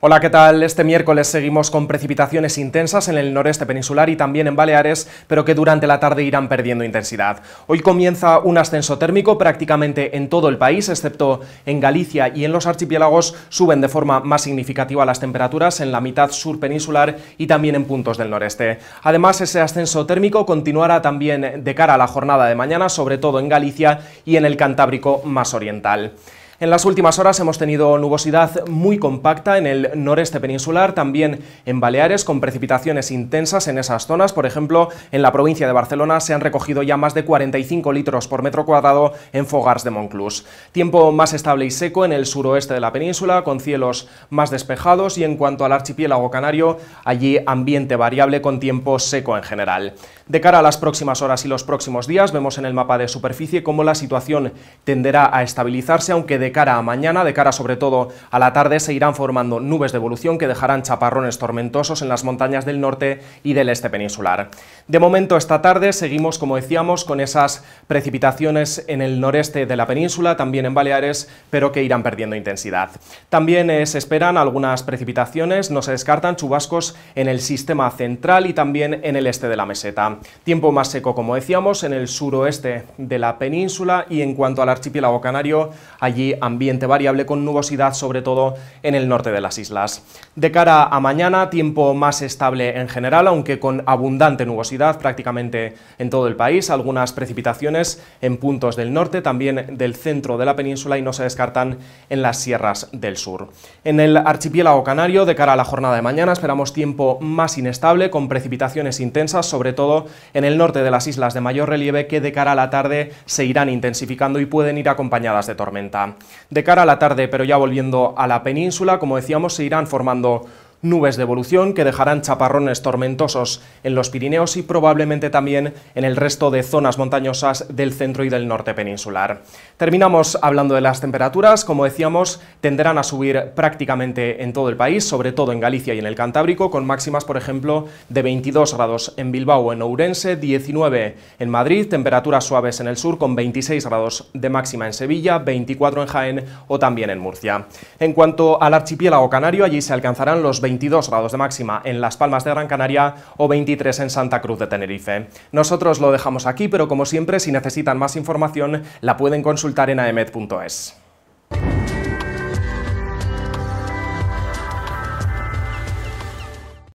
Hola, ¿qué tal? Este miércoles seguimos con precipitaciones intensas en el noreste peninsular y también en Baleares, pero que durante la tarde irán perdiendo intensidad. Hoy comienza un ascenso térmico prácticamente en todo el país, excepto en Galicia y en los archipiélagos suben de forma más significativa las temperaturas en la mitad sur peninsular y también en puntos del noreste. Además, ese ascenso térmico continuará también de cara a la jornada de mañana, sobre todo en Galicia y en el Cantábrico más oriental. En las últimas horas hemos tenido nubosidad muy compacta en el noreste peninsular, también en Baleares, con precipitaciones intensas en esas zonas. Por ejemplo, en la provincia de Barcelona se han recogido ya más de 45 litros por metro cuadrado en Fogars de Monclús. Tiempo más estable y seco en el suroeste de la península, con cielos más despejados y en cuanto al archipiélago canario, allí ambiente variable con tiempo seco en general. De cara a las próximas horas y los próximos días, vemos en el mapa de superficie cómo la situación tenderá a estabilizarse, aunque de de cara a mañana, de cara sobre todo a la tarde, se irán formando nubes de evolución que dejarán chaparrones tormentosos en las montañas del norte y del este peninsular. De momento esta tarde seguimos, como decíamos, con esas precipitaciones en el noreste de la península, también en Baleares, pero que irán perdiendo intensidad. También eh, se esperan algunas precipitaciones, no se descartan chubascos en el sistema central y también en el este de la meseta. Tiempo más seco, como decíamos, en el suroeste de la península y en cuanto al archipiélago canario, allí ambiente variable con nubosidad, sobre todo en el norte de las islas. De cara a mañana, tiempo más estable en general, aunque con abundante nubosidad prácticamente en todo el país, algunas precipitaciones en puntos del norte, también del centro de la península y no se descartan en las sierras del sur. En el archipiélago canario, de cara a la jornada de mañana, esperamos tiempo más inestable, con precipitaciones intensas, sobre todo en el norte de las islas de mayor relieve, que de cara a la tarde se irán intensificando y pueden ir acompañadas de tormenta de cara a la tarde, pero ya volviendo a la península, como decíamos, se irán formando nubes de evolución que dejarán chaparrones tormentosos en los Pirineos y probablemente también en el resto de zonas montañosas del centro y del norte peninsular. Terminamos hablando de las temperaturas, como decíamos, tenderán a subir prácticamente en todo el país, sobre todo en Galicia y en el Cantábrico, con máximas, por ejemplo, de 22 grados en Bilbao, en Ourense, 19 en Madrid, temperaturas suaves en el sur con 26 grados de máxima en Sevilla, 24 en Jaén o también en Murcia. En cuanto al archipiélago canario, allí se alcanzarán los 20 22 grados de máxima en Las Palmas de Gran Canaria o 23 en Santa Cruz de Tenerife. Nosotros lo dejamos aquí, pero como siempre, si necesitan más información, la pueden consultar en aemed.es.